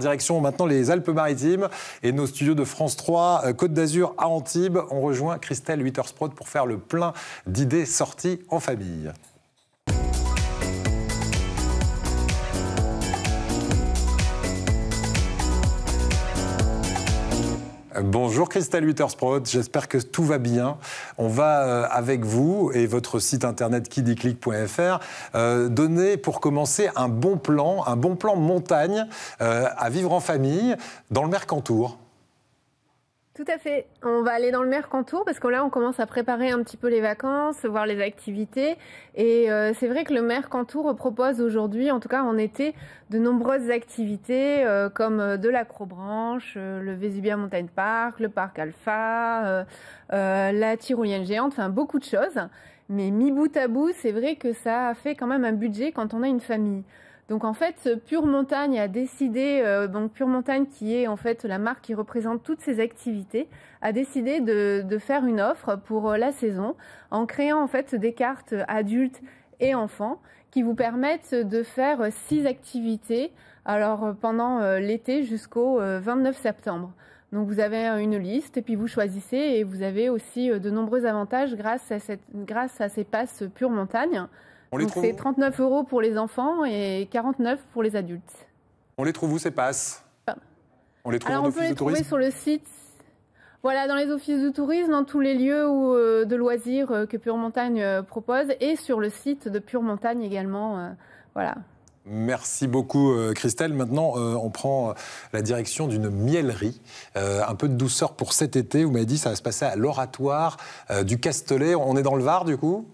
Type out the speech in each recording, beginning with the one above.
Direction maintenant les Alpes-Maritimes et nos studios de France 3, euh, Côte d'Azur à Antibes. On rejoint Christelle Wittersprot pour faire le plein d'idées sorties en famille. Bonjour Christelle Wittersprout, j'espère que tout va bien. On va euh, avec vous et votre site internet kidiclick.fr euh, donner pour commencer un bon plan, un bon plan montagne euh, à vivre en famille dans le Mercantour. Tout à fait. On va aller dans le Mercantour parce que là, on commence à préparer un petit peu les vacances, voir les activités. Et euh, c'est vrai que le Mercantour propose aujourd'hui, en tout cas en été, de nombreuses activités euh, comme euh, de l'acrobranche, le Vésubia Mountain Park, le parc Alpha, la tyrolienne géante, enfin beaucoup de choses. Mais mi bout à bout, c'est vrai que ça fait quand même un budget quand on a une famille. Donc en fait, euh, Pure Montagne a décidé, euh, donc Pure Montagne qui est en fait la marque qui représente toutes ces activités, a décidé de, faire une offre pour euh, la saison en créant en fait des cartes adultes et enfants qui vous permettent de faire six activités alors pendant l'été jusqu'au 29 septembre. Donc vous avez une liste et puis vous choisissez et vous avez aussi de nombreux avantages grâce à, grâce à ces passes Pure Montagne. C'est 39 euros pour les enfants et 49 pour les adultes. On les trouve où ces passes ah. On les trouve Alors, on peut les trouver sur le site. Voilà, dans les offices de tourisme, dans tous les lieux euh, de loisirs euh, que Pure Montagne euh, propose et sur le site de Pure Montagne également. voilà. Merci beaucoup Christelle. Maintenant, on prend la direction d'une mielerie. un peu de douceur pour cet été. Vous m'avez dit, ça va se passer à l'oratoire du Castellet. On est dans le Var du coup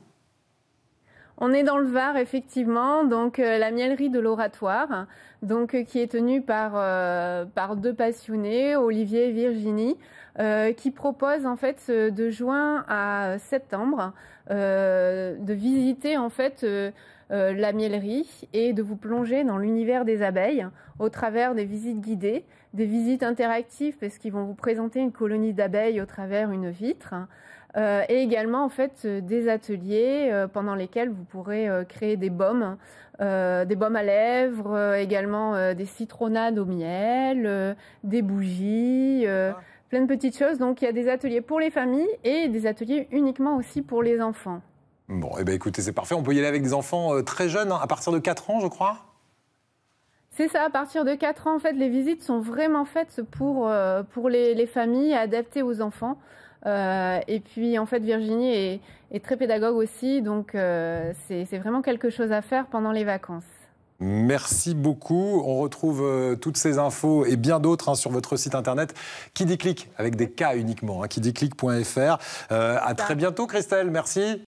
on est dans le Var, effectivement, donc euh, la mielerie de l'oratoire, donc euh, qui est tenue par, euh, par deux passionnés, Olivier et Virginie, qui proposent en fait de juin à septembre de visiter en fait la mielerie et de vous plonger dans l'univers des abeilles au travers des visites guidées, des visites interactives parce qu'ils vont vous présenter une colonie d'abeilles au travers une vitre. Euh, et également en fait euh, des ateliers euh, pendant lesquels vous pourrez créer des baumes, des baumes à lèvres, également des citronnades au miel, des bougies, ah. plein de petites choses. Donc il y a des ateliers pour les familles et des ateliers uniquement aussi pour les enfants. Bon, et eh ben écoutez, c'est parfait. On peut y aller avec des enfants très jeunes, hein, à partir de 4 ans, je crois. C'est ça, à partir de 4 ans, en fait, les visites sont vraiment faites pour, pour les familles, adaptées aux enfants. Euh, et puis en fait Virginie est, très pédagogue aussi, donc euh, c'est vraiment quelque chose à faire pendant les vacances. Merci beaucoup. On retrouve euh, toutes ces infos et bien d'autres hein, sur votre site internet qui clic avec des cas uniquement, hein, qui à très bientôt Christelle, merci.